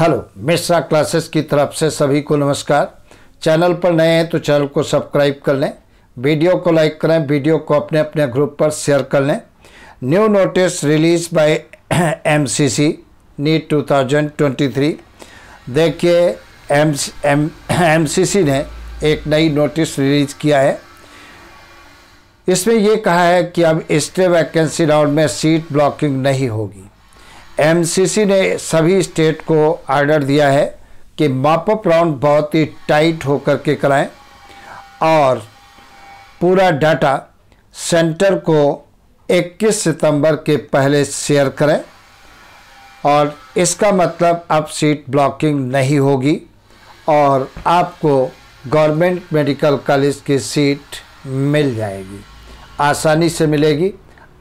hello Mishra classes की तरफ से सभी को नमस्कार चैनल पर नए हैं तो चैनल को सब्सक्राइब कर लें वीडियो को लाइक करें वीडियो को अपने अपने ग्रुप पर शेयर कर लें new notice release by MCC NEET 2023 देखिए एम एम एमसीसी ने एक नई नोटिस रिलीज किया है इसमें ये कहा है कि अब स्टे वैकेंसी राउंड में सीट ब्लॉकिंग नहीं होगी एमसीसी ने सभी स्टेट को आर्डर दिया है कि मापअप राउंड बहुत ही टाइट होकर के कराएं और पूरा डाटा सेंटर को 21 सितंबर के पहले शेयर करें और इसका मतलब अब सीट ब्लॉकिंग नहीं होगी और आपको गवर्नमेंट मेडिकल कॉलेज की सीट मिल जाएगी आसानी से मिलेगी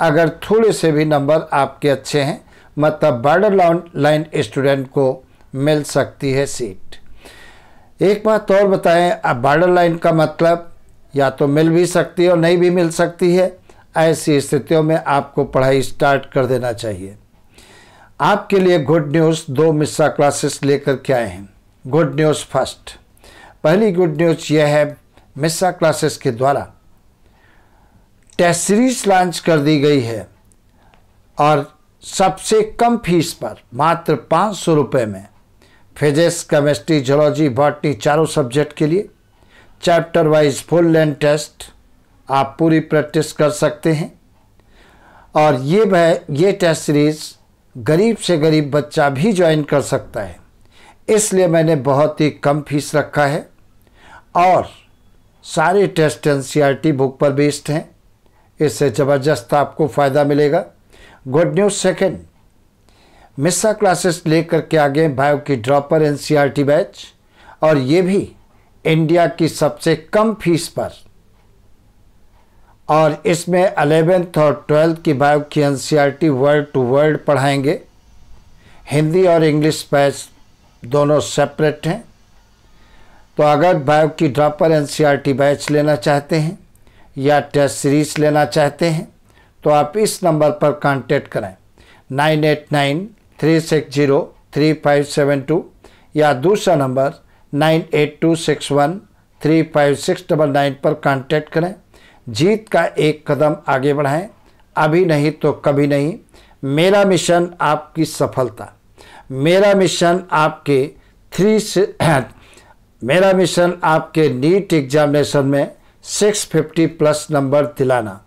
अगर थोड़े से भी नंबर आपके अच्छे हैं मतलब बॉर्डर लाइन स्टूडेंट को मिल सकती है सीट एक बात तो और बताएं अब बॉर्डर लाइन का मतलब या तो मिल भी सकती है और नहीं भी मिल सकती है ऐसी स्थितियों में आपको पढ़ाई स्टार्ट कर देना चाहिए आपके लिए गुड न्यूज़ दो मिस्सा क्लासेस लेकर के आए हैं गुड न्यूज़ फर्स्ट पहली गुड न्यूज़ यह है मिस्सा क्लासेस के द्वारा टेस्ट सीरीज लॉन्च कर दी गई है और सबसे कम फीस पर मात्र पाँच सौ रुपये में फिजिक्स केमिस्ट्री जोलॉजी बॉटनी चारों सब्जेक्ट के लिए chapter wise full length test आप पूरी प्रैक्टिस कर सकते हैं और ये वह ये टेस्ट सीरीज़ गरीब से गरीब बच्चा भी ज्वाइन कर सकता है इसलिए मैंने बहुत ही कम फीस रखा है और सारे टेस्ट एन बुक पर बेस्ड हैं इससे ज़बरदस्त आपको फ़ायदा मिलेगा गुड न्यूज सेकेंड मिस्सा क्लासेस लेकर के आगे बायो की ड्रॉपर एनसीईआरटी बैच और ये भी इंडिया की सबसे कम फीस पर और इसमें अलेवेंथ और ट्वेल्थ की बायो की एनसीईआरटी वर्ड टू वर्ल्ड पढ़ाएंगे हिंदी और इंग्लिश बैच दोनों सेपरेट हैं तो अगर बायो की ड्रॉपर एनसीईआरटी बैच लेना चाहते हैं या टेस्ट सीरीज लेना चाहते हैं तो आप इस नंबर पर कांटेक्ट करें nine eight nine three six zero three five seven two या दूसरा number nine eight two six one three five six double nine पर कांटेक्ट करें जीत का एक कदम आगे बढ़ाएं अभी नहीं तो कभी नहीं मेरा मिशन आपकी सफलता मेरा मिशन आपके थ्री से मेरा मिशन आपके नीट एग्जामिनेशन में सिक्स फिफ्टी प्लस नंबर दिलाना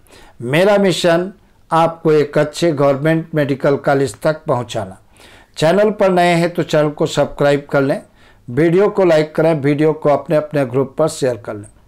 मेरा मिशन आपको एक अच्छे गवर्नमेंट मेडिकल कॉलेज तक पहुंचाना चैनल पर नए हैं तो चैनल को सब्सक्राइब कर लें वीडियो को लाइक करें वीडियो को अपने अपने ग्रुप पर शेयर कर लें